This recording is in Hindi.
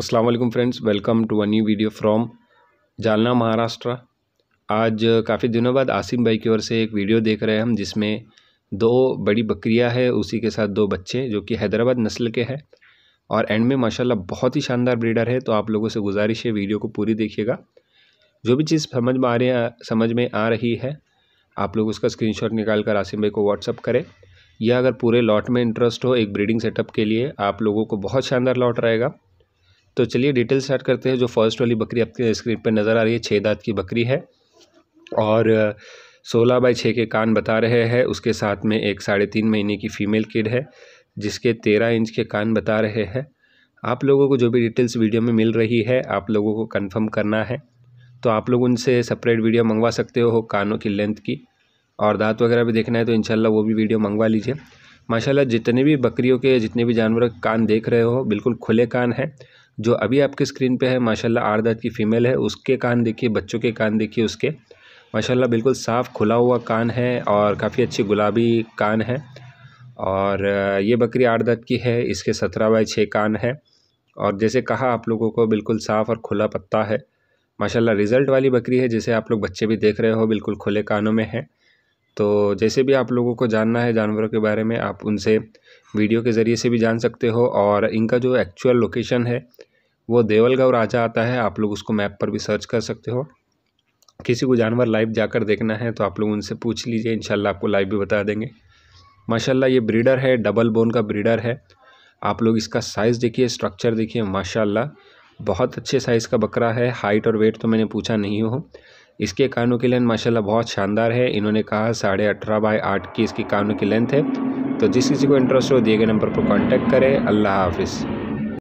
Aslam friends welcome to a new video from Jalna Maharashtra आज काफ़ी दिनों बाद आसिम भाई की ओर से एक वीडियो देख रहे हैं हम जिसमें दो बड़ी बकरियां है उसी के साथ दो बच्चे जो कि हैदराबाद नस्ल के हैं और एंड में माशाल्लाह बहुत ही शानदार ब्रीडर है तो आप लोगों से गुजारिश है वीडियो को पूरी देखिएगा जो भी चीज़ समझ में आ रही समझ में आ रही है आप लोग उसका शॉट निकाल कर आसिम भाई को व्हाट्सअप करें या अगर पूरे लॉट में इंटरेस्ट हो एक ब्रीडिंग सेटअप के लिए आप लोगों को बहुत शानदार लॉट रहेगा तो चलिए डिटेल स्टार्ट करते हैं जो फर्स्ट वाली बकरी आपके स्क्रीन पर नज़र आ रही है छः दाँत की बकरी है और सोलह बाई छः के कान बता रहे हैं उसके साथ में एक साढ़े तीन महीने की फ़ीमेल किड है जिसके तेरह इंच के कान बता रहे हैं आप लोगों को जो भी डिटेल्स वीडियो में मिल रही है आप लोगों को कंफर्म करना है तो आप लोग उनसे सेपरेट वीडियो मंगवा सकते हो कानों की लेंथ की और दांत वगैरह भी देखना है तो इनशाला वो भी वीडियो मंगवा लीजिए माशाल्लाह जितने भी बकरियों के जितने भी जानवर कान देख रहे हो बिल्कुल खुले कान हैं जो अभी आपके स्क्रीन पे है माशाल्लाह आठ दांत की फ़ीमेल है उसके कान देखिए बच्चों के कान देखिए उसके माशाल्लाह बिल्कुल साफ़ खुला हुआ कान है और काफ़ी अच्छी गुलाबी कान है और ये बकरी आठ दांत की है इसके सत्रह बाई छः कान है और जैसे कहा आप लोगों को बिल्कुल साफ़ और खुला पत्ता है माशाला रिज़ल्ट वाली बकरी है जिसे आप लोग बच्चे भी देख रहे हो बिल्कुल खुले कानों में है तो जैसे भी आप लोगों को जानना है जानवरों के बारे में आप उनसे वीडियो के ज़रिए से भी जान सकते हो और इनका जो एक्चुअल लोकेशन है वो देवलगांव राजा आता है आप लोग उसको मैप पर भी सर्च कर सकते हो किसी को जानवर लाइव जाकर देखना है तो आप लोग उनसे पूछ लीजिए इन आपको लाइव भी बता देंगे माशाला ये ब्रीडर है डबल बोन का ब्रीडर है आप लोग इसका साइज़ देखिए स्ट्रक्चर देखिए माशाला बहुत अच्छे साइज़ का बकरा है हाइट और वेट तो मैंने पूछा नहीं हो इसके कानों की लेंथ माशाल्लाह बहुत शानदार है इन्होंने कहा साढ़े अठारह बाई आठ की इसकी कानों की लेंथ है तो जिस किसी को इंटरेस्ट हो दिए गए नंबर पर कांटेक्ट करें अल्लाह हाफिज़